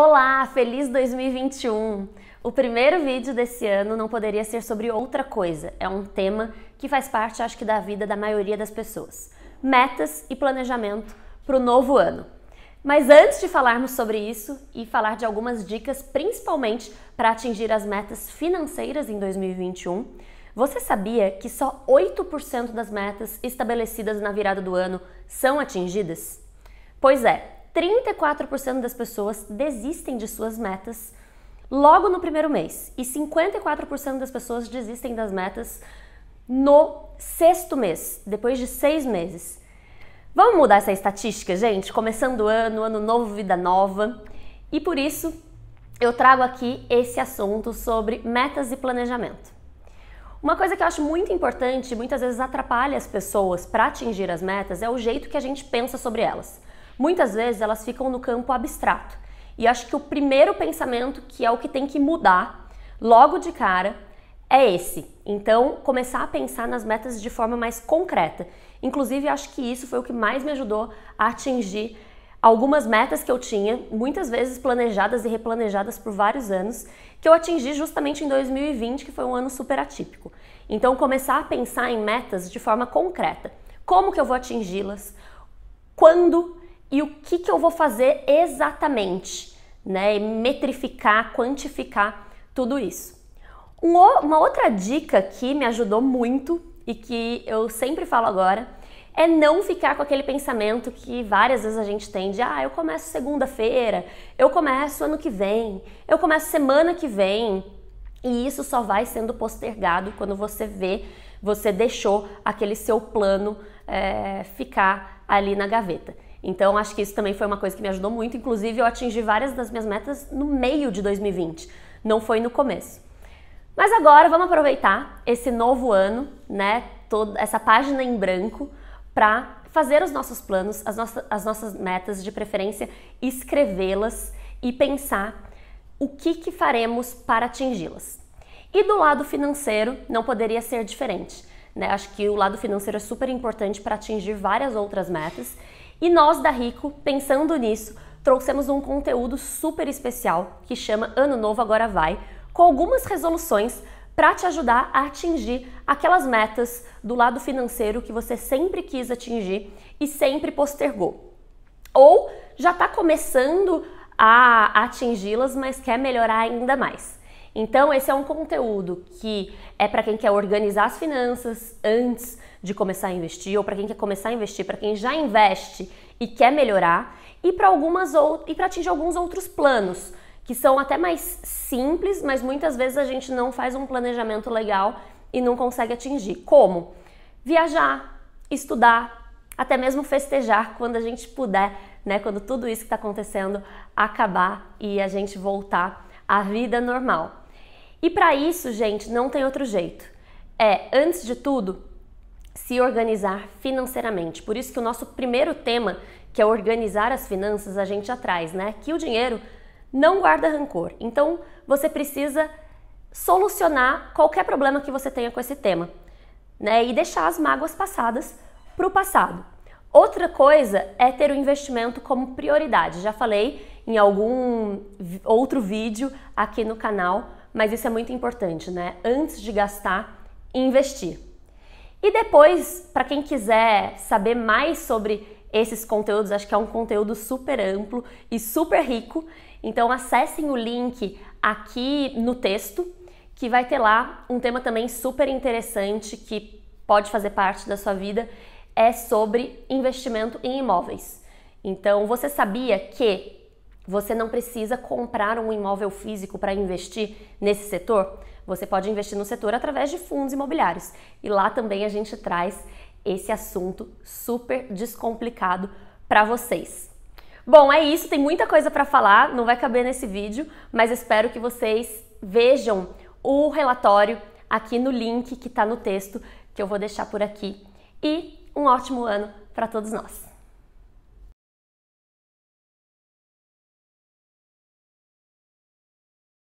Olá, feliz 2021! O primeiro vídeo desse ano não poderia ser sobre outra coisa. É um tema que faz parte, acho que, da vida da maioria das pessoas: metas e planejamento para o novo ano. Mas antes de falarmos sobre isso e falar de algumas dicas, principalmente para atingir as metas financeiras em 2021, você sabia que só 8% das metas estabelecidas na virada do ano são atingidas? Pois é, 34% das pessoas desistem de suas metas logo no primeiro mês e 54% das pessoas desistem das metas no sexto mês, depois de seis meses. Vamos mudar essa estatística, gente? Começando o ano, ano novo, vida nova. E por isso eu trago aqui esse assunto sobre metas e planejamento. Uma coisa que eu acho muito importante, e muitas vezes atrapalha as pessoas para atingir as metas, é o jeito que a gente pensa sobre elas muitas vezes elas ficam no campo abstrato. E acho que o primeiro pensamento, que é o que tem que mudar logo de cara, é esse. Então, começar a pensar nas metas de forma mais concreta. Inclusive, acho que isso foi o que mais me ajudou a atingir algumas metas que eu tinha, muitas vezes planejadas e replanejadas por vários anos, que eu atingi justamente em 2020, que foi um ano super atípico. Então, começar a pensar em metas de forma concreta. Como que eu vou atingi-las? Quando e o que, que eu vou fazer exatamente, né? Metrificar, quantificar tudo isso. uma outra dica que me ajudou muito e que eu sempre falo agora é não ficar com aquele pensamento que várias vezes a gente tem de ah, eu começo segunda-feira, eu começo ano que vem, eu começo semana que vem. E isso só vai sendo postergado quando você vê, você deixou aquele seu plano é, ficar ali na gaveta. Então, acho que isso também foi uma coisa que me ajudou muito. Inclusive, eu atingi várias das minhas metas no meio de 2020, não foi no começo. Mas agora, vamos aproveitar esse novo ano, né? Toda essa página em branco, para fazer os nossos planos, as, nossas as nossas metas, de preferência, escrevê-las e pensar o que, que faremos para atingi-las. E do lado financeiro, não poderia ser diferente. Né? Acho que o lado financeiro é super importante para atingir várias outras metas. E nós da Rico, pensando nisso, trouxemos um conteúdo super especial que chama Ano Novo Agora Vai, com algumas resoluções para te ajudar a atingir aquelas metas do lado financeiro que você sempre quis atingir e sempre postergou. Ou já está começando a atingi-las, mas quer melhorar ainda mais. Então, esse é um conteúdo que é para quem quer organizar as finanças antes de começar a investir, ou para quem quer começar a investir, para quem já investe e quer melhorar, e para algumas ou... e para atingir alguns outros planos, que são até mais simples, mas muitas vezes a gente não faz um planejamento legal e não consegue atingir. Como? Viajar, estudar, até mesmo festejar quando a gente puder, né? Quando tudo isso que está acontecendo acabar e a gente voltar à vida normal. E para isso, gente, não tem outro jeito. É, antes de tudo, se organizar financeiramente. Por isso que o nosso primeiro tema, que é organizar as finanças, a gente atrás, né? Que o dinheiro não guarda rancor. Então, você precisa solucionar qualquer problema que você tenha com esse tema, né? E deixar as mágoas passadas para o passado. Outra coisa é ter o investimento como prioridade. Já falei em algum outro vídeo aqui no canal mas isso é muito importante, né? Antes de gastar, investir. E depois, para quem quiser saber mais sobre esses conteúdos, acho que é um conteúdo super amplo e super rico. Então acessem o link aqui no texto, que vai ter lá um tema também super interessante que pode fazer parte da sua vida, é sobre investimento em imóveis. Então, você sabia que você não precisa comprar um imóvel físico para investir nesse setor. Você pode investir no setor através de fundos imobiliários. E lá também a gente traz esse assunto super descomplicado para vocês. Bom, é isso, tem muita coisa para falar, não vai caber nesse vídeo, mas espero que vocês vejam o relatório aqui no link que está no texto que eu vou deixar por aqui. E um ótimo ano para todos nós!